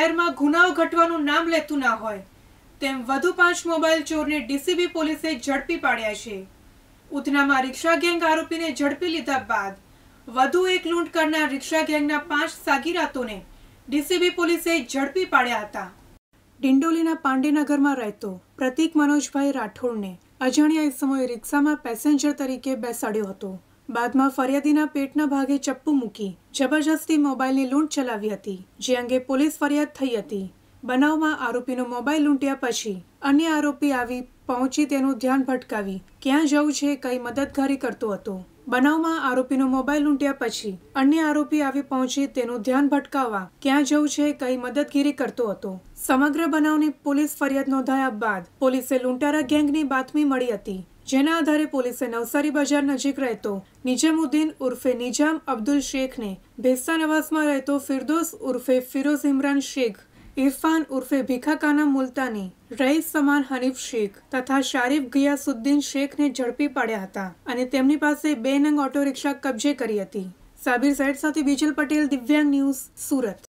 શહેરમાં ગુનાઓ ઘટવાનું નામ લેતું ના હોય તેમ વધુ પાંચ મોબાઈલ ચોરને ડીસીબી પોલીસે ઝડપી પાડ્યા છે ઉધનામાં રિક્ષા ગેંગ આરોપીને ઝડપી લીધા બાદ વધુ એક લૂંટ કરનાર રિક્ષા ગેંગના પાંચ સાગીરાતોને ડીસીબી પોલીસે ઝડપી પાડ્યા હતા ડિંડોલીના પાંડેનગરમાં રહેતો પ્રતિક મનોજભાઈ રાઠોડને અજાણ્યા એ સમયે રિક્ષામાં પેસેન્જર તરીકે બેસાડ્યો હતો બાદમાં ફરિયાદીના પેટના ભાગે ચપ્પુ મૂકી જબરજસ્તી મોબાઈલની લૂંટ ચલાવી હતી જે અંગે પોલીસ ફરિયાદ થઈ હતી બનાવમાં આરોપીનો મોબાઈલ લૂંટ્યા પછી અન્ય આરોપી આવી પહોંચી તેનું ધ્યાન ભટકાવી ક્યાં જવું છે કઈ મદદગારી કરતો હતો બનાવમાં આરોપીનો મોબાઈલ લૂંટ્યા પછી અન્ય આરોપી આવી પહોંચી તેનું ધ્યાન ભટકાવવા ક્યાં જવું છે કઈ મદદગીરી કરતો હતો સમગ્ર બનાવની પોલીસ ફરિયાદ નોંધાયા બાદ પોલીસે લૂંટારા ગેંગની બાતમી મળી હતી જેના આધારે પોલીસે નવસારી બજાર નજીક રહેતો નિઝામુદ્દીન ઉર્ફે નિઝામ અબ્દુલ શેખને ભેસ્તાન રહેતો ફિરદોસ ઉર્ફે ફિરોઝ ઇમરાન શેખ ઇરફાન ઉર્ફે ભીખાકાના મુલતાની રઈસ સમાન હનીફ શેખ તથા શારીફ ગિયાસુદ્દીન શેખને ઝડપી પાડ્યા હતા અને તેમની પાસે બે નંગ ઓટો રિક્ષા કબજે કરી હતી સાબિર સાઈડ સાથે બીજલ પટેલ દિવ્યાંગ ન્યૂઝ સુરત